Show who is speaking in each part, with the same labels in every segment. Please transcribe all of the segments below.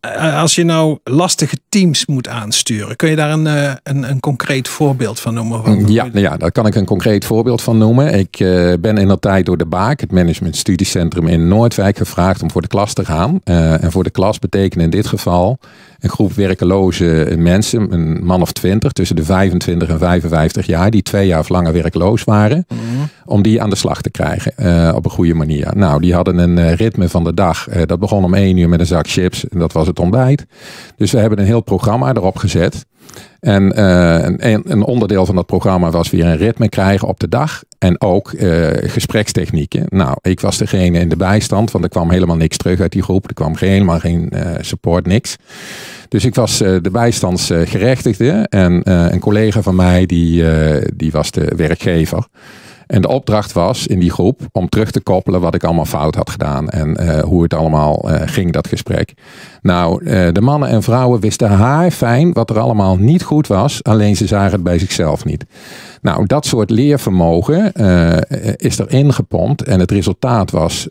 Speaker 1: Eh, als je nou lastige teams moet aansturen, kun je daar een, eh, een, een concreet voorbeeld van noemen?
Speaker 2: Mm, ja, nou ja, daar kan ik een concreet voorbeeld van noemen. Ik eh, ben in dat tijd door de BAAK, het Management Studiecentrum in Noordwijk, gevraagd om voor de klas te gaan. en voor de klas betekent in dit geval een groep werkeloze mensen, een man of twintig, tussen de 25 en 55 jaar, die twee jaar of langer werkloos waren. Mm. Om die aan de slag te krijgen eh, op een goede manier. Nou, die hadden een eh, ritme van de dag. Eh, dat begon om één uur met een zak chips. En dat was het ontbijt. Dus we hebben een heel programma erop gezet. En een, een, onderdeel van dat programma was weer een ritme krijgen op de dag. En ook gesprekstechnieken. Nou, ik was degene in de bijstand, want er kwam helemaal niks terug uit die groep. Er kwam helemaal geen support, niks. Dus ik was de bijstandsgerechtigde. En een collega van mij, die, die was de werkgever. En de opdracht was in die groep om terug te koppelen wat ik allemaal fout had gedaan en eh, hoe het allemaal eh, ging, dat gesprek. Nou, eh, de mannen en vrouwen wisten haar fijn wat er allemaal niet goed was, alleen ze zagen het bij zichzelf niet. Nou, dat soort leervermogen is er ingepompt en het resultaat was,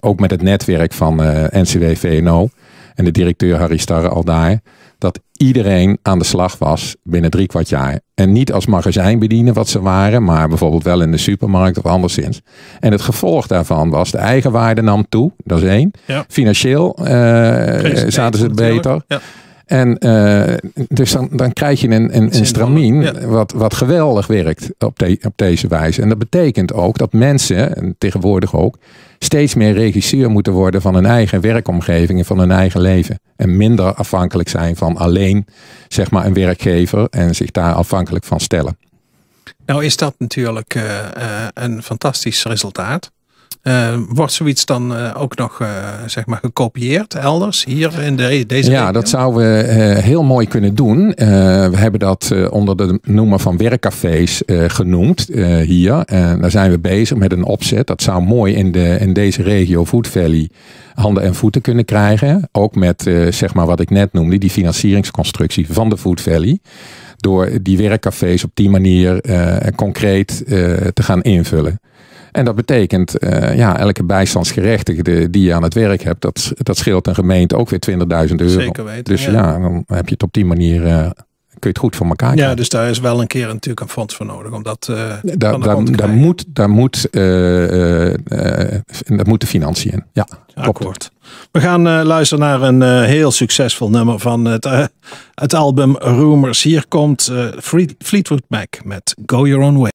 Speaker 2: ook met het netwerk van NCW-VNO en de directeur Harry Starre al daar dat iedereen aan de slag was binnen drie kwart jaar. En niet als magazijnbediener wat ze waren, maar bijvoorbeeld wel in de supermarkt of anderszins. En het gevolg daarvan was de eigenwaarde nam toe, dat is één. Financieel eh, zaten ze beter. Ja. En eh, dus dan, dan krijg je een, een, een stramien wat, wat geweldig werkt op, de, op deze wijze. En dat betekent ook dat mensen, en tegenwoordig ook, steeds meer regisseur moeten worden van hun eigen werkomgeving en van hun eigen leven. En minder afhankelijk zijn van alleen zeg maar, een werkgever en zich daar afhankelijk van stellen.
Speaker 1: Nou is dat natuurlijk eh, eh, een fantastisch resultaat. Eh, wordt zoiets dan eh, ook nog eh, zeg maar gekopieerd elders hier in
Speaker 2: de, deze? Ja, dat zouden we heel mooi kunnen doen. we hebben dat onder de noemer van werkcafés genoemd hier. En daar zijn we bezig met een opzet. Dat zou mooi in, de, in deze regio Food Valley handen en voeten kunnen krijgen. Ook met zeg maar wat ik net noemde, die financieringsconstructie van de Food Valley door die werkcafés op die manier concreet te gaan invullen. En dat betekent, eh, ja, elke bijstandsgerechtigde die je aan het werk hebt, dat, dat scheelt een gemeente ook weer 20.000 euro. Zeker weten. Dus ja. dan heb je het op die manier eh, kun je het goed voor elkaar krijgen. Ja, dus daar is
Speaker 1: wel een keer natuurlijk een fonds voor nodig. omdat dat, uh, daar, Dan moet,
Speaker 2: daar moet, dat moet de financiën in. Ja, akkoord. We gaan luisteren naar een
Speaker 1: heel succesvol nummer van het, het album Rumors. Hier komt Fleetwood Mac met Go Your Own Way.